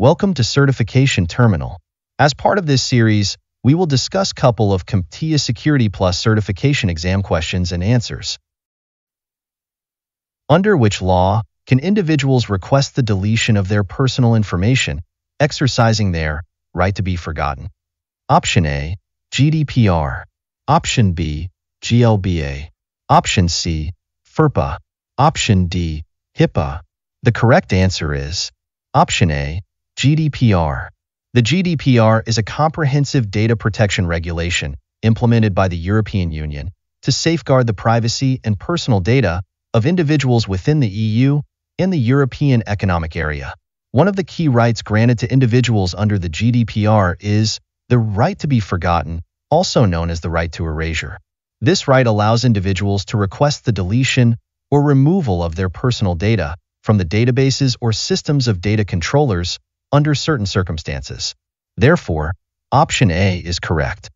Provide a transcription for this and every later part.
Welcome to Certification Terminal. As part of this series, we will discuss couple of CompTIA Security Plus certification exam questions and answers. Under which law can individuals request the deletion of their personal information, exercising their right to be forgotten? Option A, GDPR. Option B, GLBA. Option C, FERPA. Option D, HIPAA. The correct answer is Option A, GDPR The GDPR is a comprehensive data protection regulation implemented by the European Union to safeguard the privacy and personal data of individuals within the EU and the European Economic Area. One of the key rights granted to individuals under the GDPR is the right to be forgotten, also known as the right to erasure. This right allows individuals to request the deletion or removal of their personal data from the databases or systems of data controllers under certain circumstances. Therefore, option A is correct.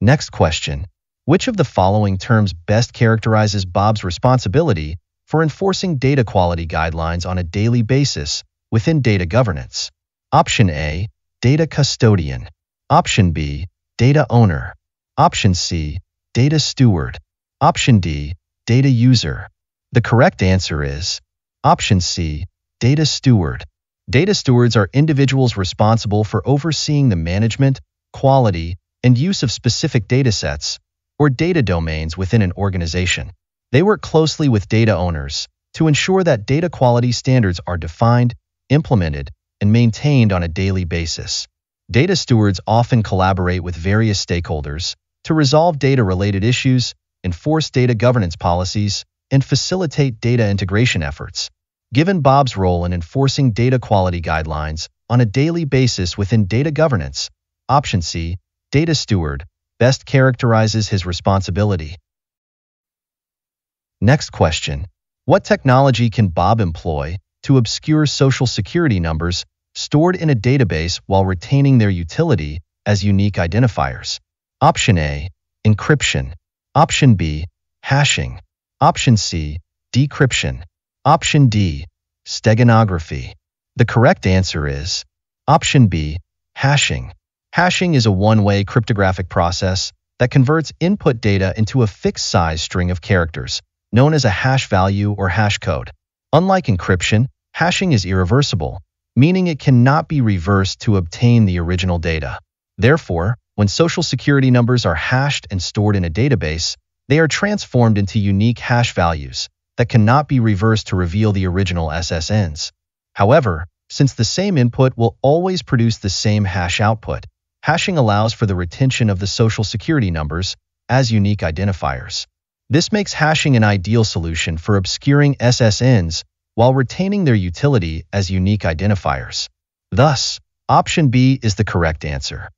Next question. Which of the following terms best characterizes Bob's responsibility for enforcing data quality guidelines on a daily basis within data governance? Option A, data custodian. Option B, data owner. Option C, data steward. Option D, data user. The correct answer is Option C, data steward. Data stewards are individuals responsible for overseeing the management, quality, and use of specific datasets or data domains within an organization. They work closely with data owners to ensure that data quality standards are defined, implemented, and maintained on a daily basis. Data stewards often collaborate with various stakeholders to resolve data-related issues, enforce data governance policies, and facilitate data integration efforts. Given Bob's role in enforcing data quality guidelines on a daily basis within data governance, option C, data steward, best characterizes his responsibility. Next question. What technology can Bob employ to obscure social security numbers stored in a database while retaining their utility as unique identifiers? Option A, encryption. Option B, hashing. Option C, decryption. Option D, steganography. The correct answer is option B, hashing. Hashing is a one-way cryptographic process that converts input data into a fixed size string of characters, known as a hash value or hash code. Unlike encryption, hashing is irreversible, meaning it cannot be reversed to obtain the original data. Therefore, when social security numbers are hashed and stored in a database, they are transformed into unique hash values, that cannot be reversed to reveal the original SSNs. However, since the same input will always produce the same hash output, hashing allows for the retention of the social security numbers as unique identifiers. This makes hashing an ideal solution for obscuring SSNs while retaining their utility as unique identifiers. Thus, option B is the correct answer.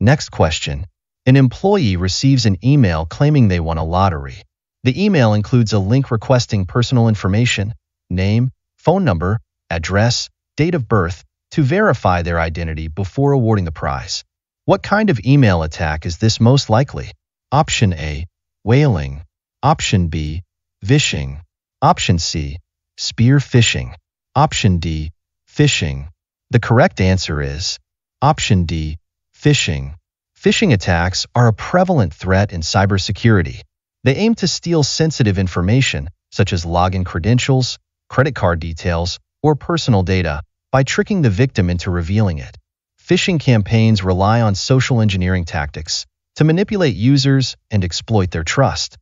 Next question. An employee receives an email claiming they won a lottery. The email includes a link requesting personal information, name, phone number, address, date of birth, to verify their identity before awarding the prize. What kind of email attack is this most likely? Option A, whaling. Option B, vishing. Option C, spear phishing. Option D, phishing. The correct answer is Option D, phishing. Phishing attacks are a prevalent threat in cybersecurity. They aim to steal sensitive information, such as login credentials, credit card details, or personal data, by tricking the victim into revealing it. Phishing campaigns rely on social engineering tactics to manipulate users and exploit their trust.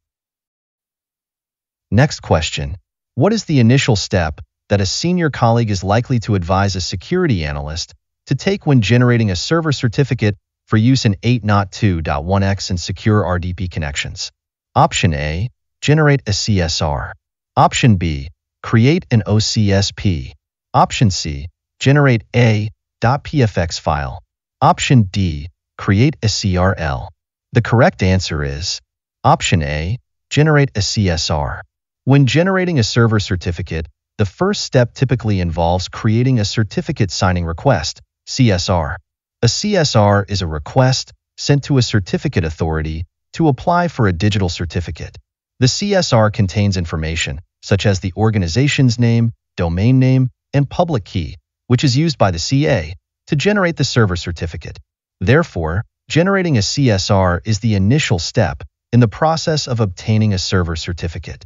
Next question. What is the initial step that a senior colleague is likely to advise a security analyst to take when generating a server certificate for use in 8.2.1x and secure RDP connections? Option A, generate a CSR. Option B, create an OCSP. Option C, generate a .pfx file. Option D, create a CRL. The correct answer is Option A, generate a CSR. When generating a server certificate, the first step typically involves creating a certificate signing request, CSR. A CSR is a request sent to a certificate authority to apply for a digital certificate, the CSR contains information such as the organization's name, domain name, and public key, which is used by the CA to generate the server certificate. Therefore, generating a CSR is the initial step in the process of obtaining a server certificate.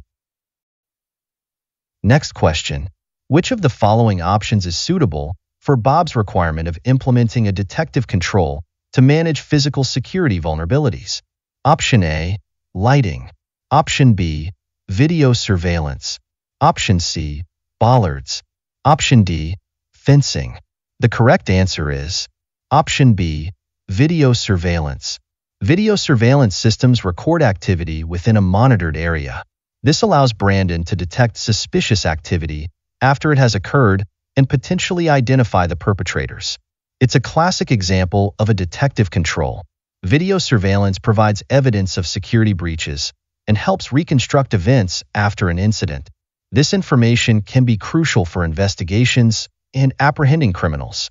Next question. Which of the following options is suitable for Bob's requirement of implementing a detective control to manage physical security vulnerabilities? Option A, lighting. Option B, video surveillance. Option C, bollards. Option D, fencing. The correct answer is Option B, video surveillance. Video surveillance systems record activity within a monitored area. This allows Brandon to detect suspicious activity after it has occurred and potentially identify the perpetrators. It's a classic example of a detective control Video surveillance provides evidence of security breaches and helps reconstruct events after an incident. This information can be crucial for investigations and apprehending criminals.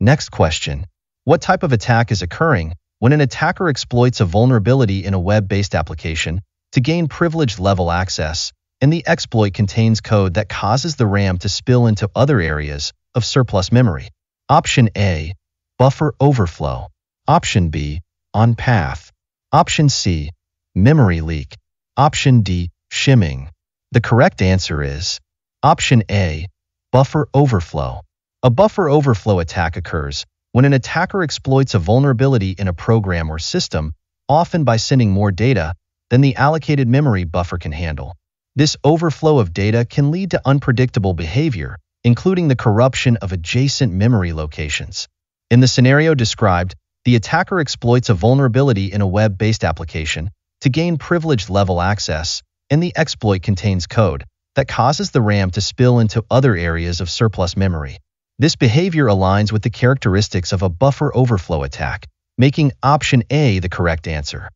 Next question. What type of attack is occurring when an attacker exploits a vulnerability in a web-based application to gain privileged level access, and the exploit contains code that causes the RAM to spill into other areas of surplus memory? Option A buffer overflow. Option B, on path. Option C, memory leak. Option D, shimming. The correct answer is Option A, buffer overflow. A buffer overflow attack occurs when an attacker exploits a vulnerability in a program or system, often by sending more data than the allocated memory buffer can handle. This overflow of data can lead to unpredictable behavior, including the corruption of adjacent memory locations. In the scenario described, the attacker exploits a vulnerability in a web-based application to gain privileged level access, and the exploit contains code that causes the RAM to spill into other areas of surplus memory. This behavior aligns with the characteristics of a buffer overflow attack, making option A the correct answer.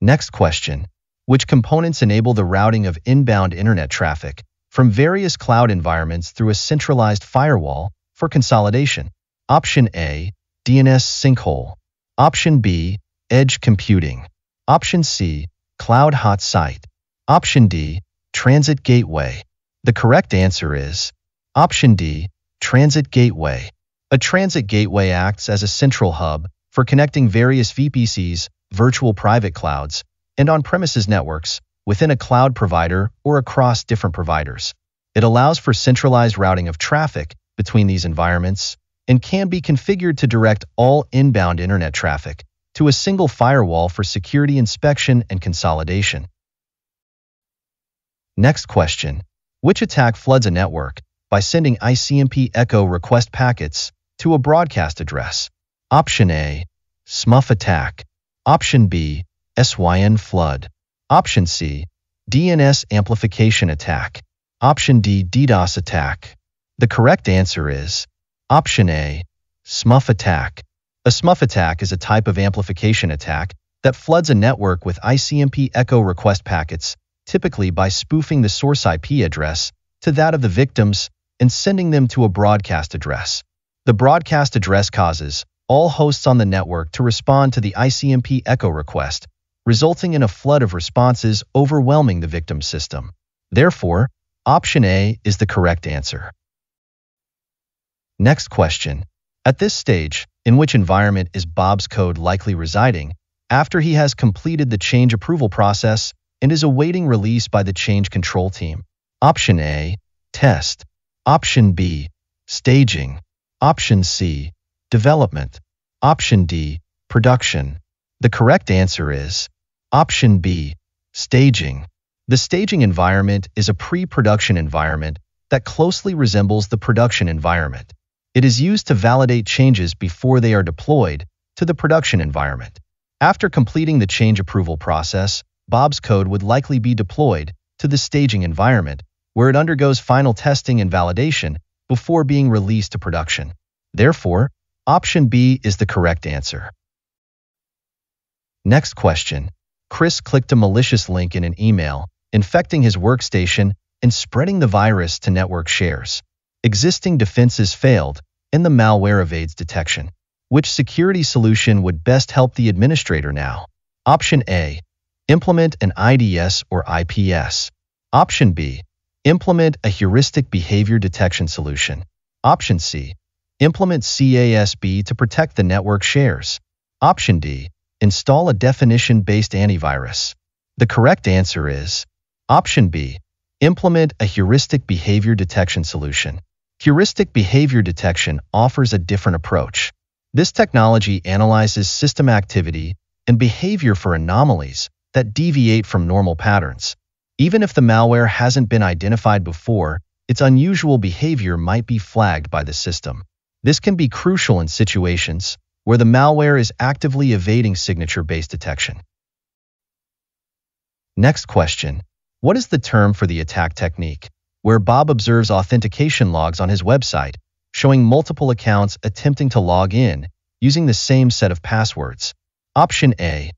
Next question. Which components enable the routing of inbound internet traffic from various cloud environments through a centralized firewall for consolidation. Option A, DNS sinkhole. Option B, edge computing. Option C, cloud hot site. Option D, transit gateway. The correct answer is Option D, transit gateway. A transit gateway acts as a central hub for connecting various VPCs, virtual private clouds, and on-premises networks within a cloud provider or across different providers. It allows for centralized routing of traffic between these environments and can be configured to direct all inbound internet traffic to a single firewall for security inspection and consolidation. Next question. Which attack floods a network by sending ICMP echo request packets to a broadcast address? Option A. Smurf attack. Option B. SYN flood. Option C. DNS amplification attack. Option D. DDoS attack. The correct answer is option A, Smurf attack. A Smurf attack is a type of amplification attack that floods a network with ICMP echo request packets, typically by spoofing the source IP address to that of the victims and sending them to a broadcast address. The broadcast address causes all hosts on the network to respond to the ICMP echo request, resulting in a flood of responses overwhelming the victim system. Therefore, option A is the correct answer. Next question. At this stage, in which environment is Bob's code likely residing after he has completed the change approval process and is awaiting release by the change control team? Option A, test. Option B, staging. Option C, development. Option D, production. The correct answer is Option B, staging. The staging environment is a pre-production environment that closely resembles the production environment. It is used to validate changes before they are deployed to the production environment. After completing the change approval process, Bob's code would likely be deployed to the staging environment where it undergoes final testing and validation before being released to production. Therefore, option B is the correct answer. Next question. Chris clicked a malicious link in an email, infecting his workstation and spreading the virus to network shares existing defenses failed and the malware evades detection. Which security solution would best help the administrator now? Option A. Implement an IDS or IPS. Option B. Implement a heuristic behavior detection solution. Option C. Implement CASB to protect the network shares. Option D. Install a definition-based antivirus. The correct answer is Option B. Implement a heuristic behavior detection solution. Heuristic behavior detection offers a different approach. This technology analyzes system activity and behavior for anomalies that deviate from normal patterns. Even if the malware hasn't been identified before, its unusual behavior might be flagged by the system. This can be crucial in situations where the malware is actively evading signature-based detection. Next question. What is the term for the attack technique? where Bob observes authentication logs on his website, showing multiple accounts attempting to log in using the same set of passwords. Option A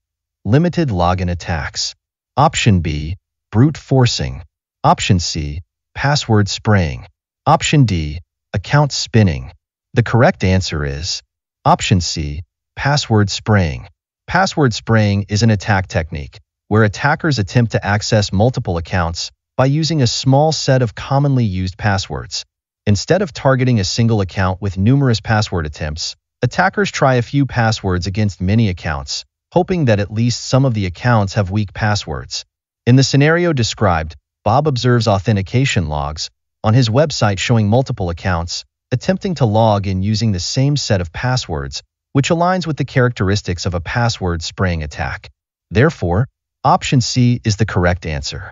Limited login attacks. Option B Brute forcing. Option C Password spraying. Option D Account spinning. The correct answer is Option C Password spraying. Password spraying is an attack technique where attackers attempt to access multiple accounts by using a small set of commonly used passwords. Instead of targeting a single account with numerous password attempts, attackers try a few passwords against many accounts, hoping that at least some of the accounts have weak passwords. In the scenario described, Bob observes authentication logs on his website showing multiple accounts attempting to log in using the same set of passwords, which aligns with the characteristics of a password spraying attack. Therefore, option C is the correct answer.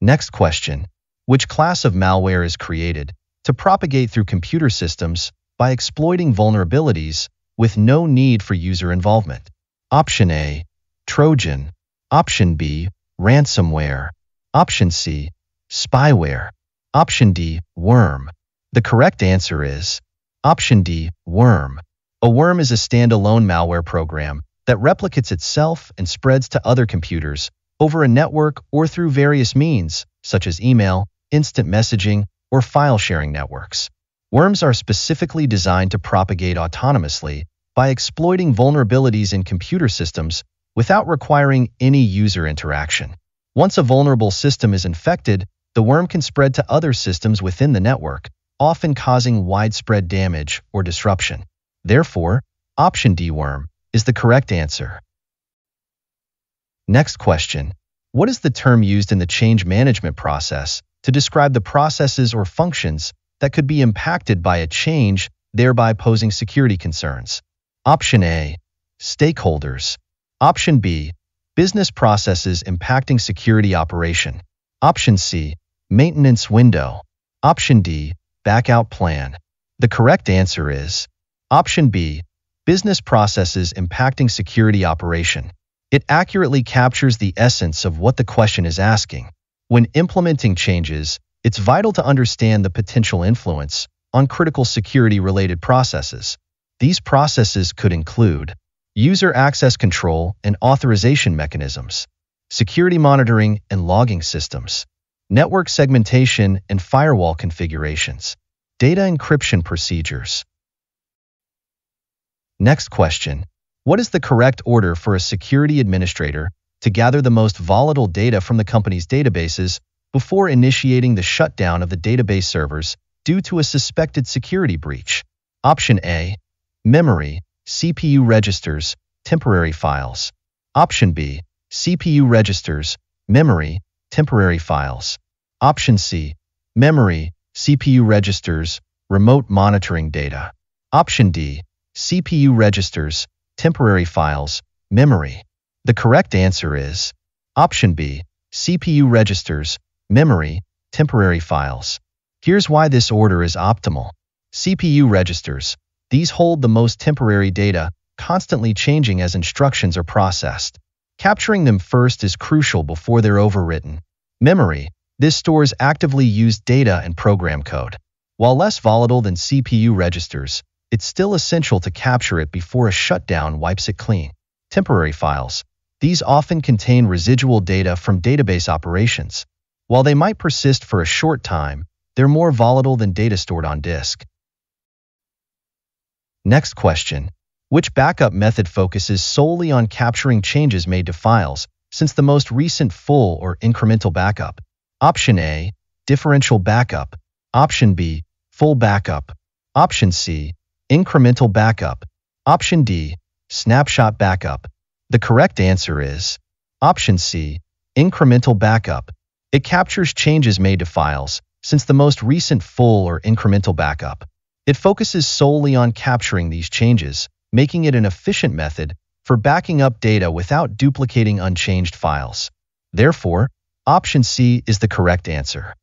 Next question, which class of malware is created to propagate through computer systems by exploiting vulnerabilities with no need for user involvement? Option A, Trojan. Option B, ransomware. Option C, spyware. Option D, worm. The correct answer is Option D, worm. A worm is a standalone malware program that replicates itself and spreads to other computers over a network or through various means, such as email, instant messaging, or file sharing networks. Worms are specifically designed to propagate autonomously by exploiting vulnerabilities in computer systems without requiring any user interaction. Once a vulnerable system is infected, the worm can spread to other systems within the network, often causing widespread damage or disruption. Therefore, option D, worm, is the correct answer. Next question. What is the term used in the change management process to describe the processes or functions that could be impacted by a change, thereby posing security concerns? Option A. Stakeholders. Option B. Business processes impacting security operation. Option C. Maintenance window. Option D. Backout plan. The correct answer is Option B. Business processes impacting security operation. It accurately captures the essence of what the question is asking. When implementing changes, it's vital to understand the potential influence on critical security-related processes. These processes could include user access control and authorization mechanisms, security monitoring and logging systems, network segmentation and firewall configurations, data encryption procedures. Next question, what is the correct order for a security administrator to gather the most volatile data from the company's databases before initiating the shutdown of the database servers due to a suspected security breach? Option A Memory, CPU registers, temporary files. Option B CPU registers, memory, temporary files. Option C Memory, CPU registers, remote monitoring data. Option D CPU registers, temporary files, memory. The correct answer is option B, CPU registers, memory, temporary files. Here's why this order is optimal. CPU registers. These hold the most temporary data, constantly changing as instructions are processed. Capturing them first is crucial before they're overwritten. Memory. This stores actively used data and program code. While less volatile than CPU registers, it's still essential to capture it before a shutdown wipes it clean. Temporary files. These often contain residual data from database operations. While they might persist for a short time, they're more volatile than data stored on disk. Next question. Which backup method focuses solely on capturing changes made to files since the most recent full or incremental backup? Option A, differential backup. Option B, full backup. Option C, incremental backup. Option D, snapshot backup. The correct answer is option C, incremental backup. It captures changes made to files since the most recent full or incremental backup. It focuses solely on capturing these changes, making it an efficient method for backing up data without duplicating unchanged files. Therefore, option C is the correct answer.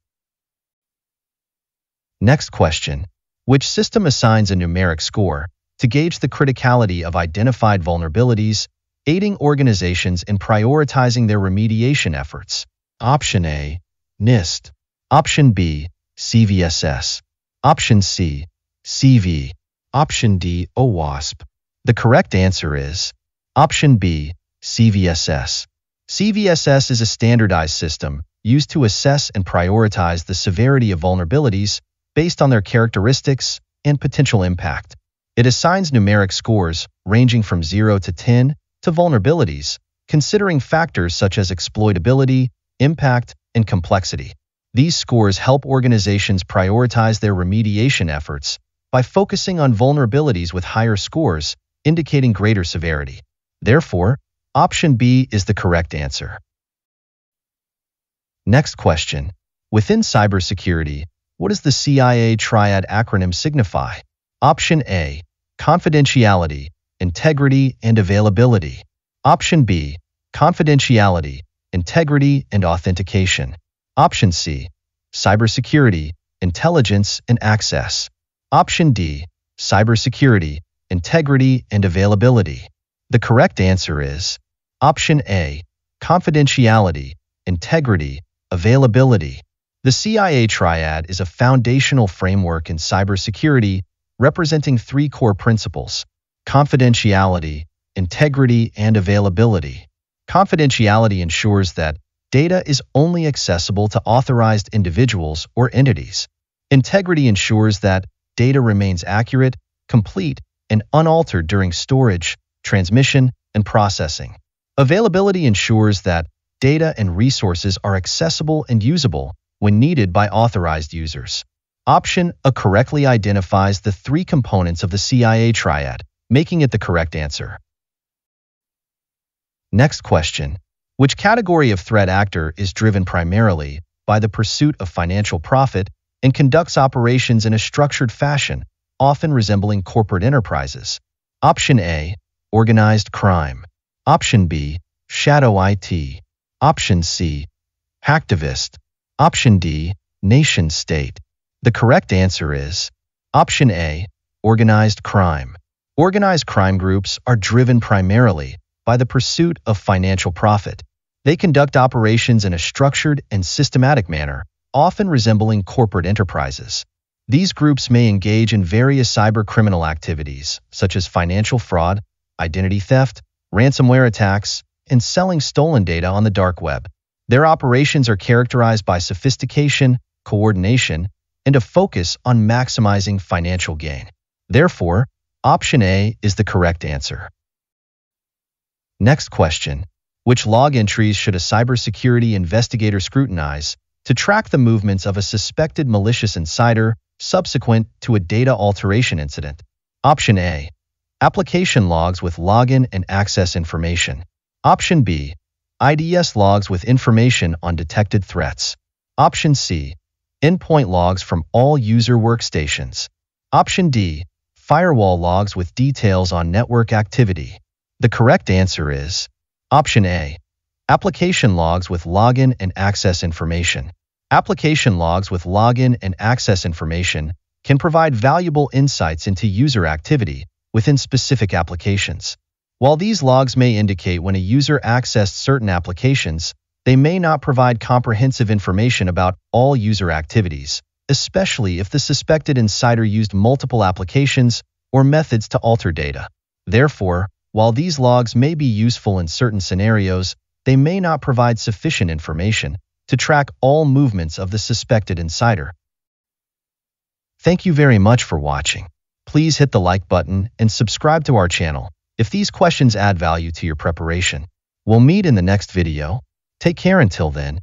Next question which system assigns a numeric score to gauge the criticality of identified vulnerabilities, aiding organizations in prioritizing their remediation efforts. Option A, NIST. Option B, CVSS. Option C, CV. Option D, OWASP. The correct answer is Option B, CVSS. CVSS is a standardized system used to assess and prioritize the severity of vulnerabilities based on their characteristics and potential impact. It assigns numeric scores ranging from 0 to 10 to vulnerabilities, considering factors such as exploitability, impact, and complexity. These scores help organizations prioritize their remediation efforts by focusing on vulnerabilities with higher scores, indicating greater severity. Therefore, option B is the correct answer. Next question. Within cybersecurity, what does the CIA triad acronym signify? Option A, confidentiality, integrity, and availability. Option B, confidentiality, integrity, and authentication. Option C, cybersecurity, intelligence, and access. Option D, cybersecurity, integrity, and availability. The correct answer is Option A, confidentiality, integrity, availability. The CIA triad is a foundational framework in cybersecurity representing three core principles confidentiality, integrity, and availability. Confidentiality ensures that data is only accessible to authorized individuals or entities. Integrity ensures that data remains accurate, complete, and unaltered during storage, transmission, and processing. Availability ensures that data and resources are accessible and usable when needed by authorized users. Option A correctly identifies the three components of the CIA triad, making it the correct answer. Next question. Which category of threat actor is driven primarily by the pursuit of financial profit and conducts operations in a structured fashion, often resembling corporate enterprises? Option A, organized crime. Option B, shadow IT. Option C, hacktivist. Option D, nation state. The correct answer is Option A, organized crime. Organized crime groups are driven primarily by the pursuit of financial profit. They conduct operations in a structured and systematic manner, often resembling corporate enterprises. These groups may engage in various cybercriminal activities, such as financial fraud, identity theft, ransomware attacks, and selling stolen data on the dark web. Their operations are characterized by sophistication, coordination, and a focus on maximizing financial gain. Therefore, option A is the correct answer. Next question. Which log entries should a cybersecurity investigator scrutinize to track the movements of a suspected malicious insider subsequent to a data alteration incident? Option A. Application logs with login and access information. Option B. IDS logs with information on detected threats. Option C, endpoint logs from all user workstations. Option D, firewall logs with details on network activity. The correct answer is Option A, application logs with login and access information. Application logs with login and access information can provide valuable insights into user activity within specific applications. While these logs may indicate when a user accessed certain applications, they may not provide comprehensive information about all user activities, especially if the suspected insider used multiple applications or methods to alter data. Therefore, while these logs may be useful in certain scenarios, they may not provide sufficient information to track all movements of the suspected insider. Thank you very much for watching. Please hit the like button and subscribe to our channel. If these questions add value to your preparation, we'll meet in the next video. Take care until then.